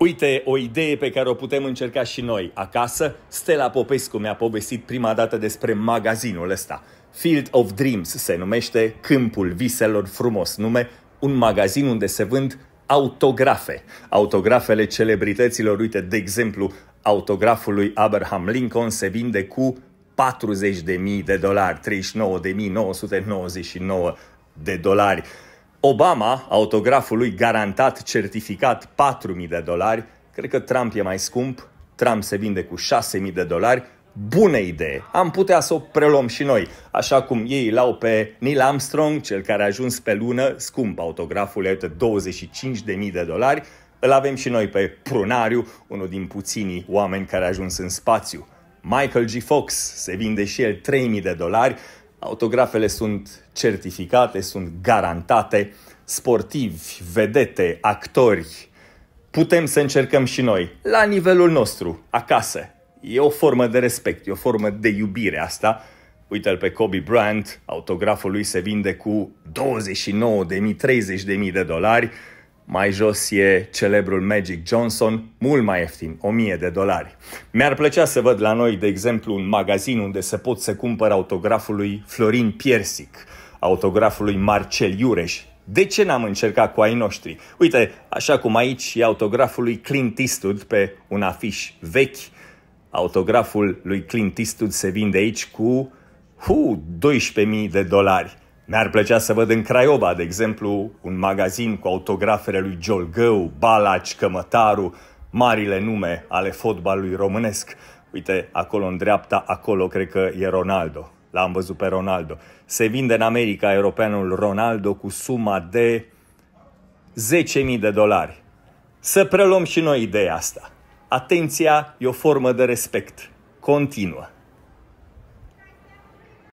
Uite o idee pe care o putem încerca și noi acasă. Stella Popescu mi-a povestit prima dată despre magazinul ăsta. Field of Dreams se numește, Câmpul Viselor, frumos nume, un magazin unde se vând autografe. Autografele celebrităților, uite, de exemplu, autograful lui Abraham Lincoln se vinde cu 40.000 de dolari, 39.999 de dolari. Obama, autograful lui garantat, certificat 4.000 de dolari, cred că Trump e mai scump, Trump se vinde cu 6.000 de dolari, bună idee, am putea să o preluăm și noi, așa cum ei îl au pe Neil Armstrong, cel care a ajuns pe lună, scump autograful, uite, 25.000 de dolari, îl avem și noi pe Prunariu, unul din puținii oameni care a ajuns în spațiu. Michael G. Fox se vinde și el 3.000 de dolari, Autografele sunt certificate, sunt garantate, sportivi, vedete, actori. Putem să încercăm și noi, la nivelul nostru, acasă. E o formă de respect, e o formă de iubire asta. Uite-l pe Kobe Bryant, autograful lui se vinde cu 29.000-30.000 de dolari mai jos e celebrul Magic Johnson, mult mai ieftin, 1000 de dolari. Mi-ar plăcea să văd la noi, de exemplu, un magazin unde se pot să cumpăr autograful lui Florin Piersic, autograful lui Marcel Iureș. De ce n-am încercat cu ai noștri? Uite, așa cum aici e autograful lui Clint Eastwood pe un afiș vechi, autograful lui Clint Eastwood se vinde aici cu hu, 12.000 de dolari. Mi-ar plăcea să văd în Craiova, de exemplu, un magazin cu autografele lui Jolgău, Balaci, Cămătaru, marile nume ale fotbalului românesc. Uite, acolo în dreapta, acolo cred că e Ronaldo. L-am văzut pe Ronaldo. Se vinde în America europeanul Ronaldo cu suma de 10.000 de dolari. Să preluăm și noi ideea asta. Atenția e o formă de respect. Continuă.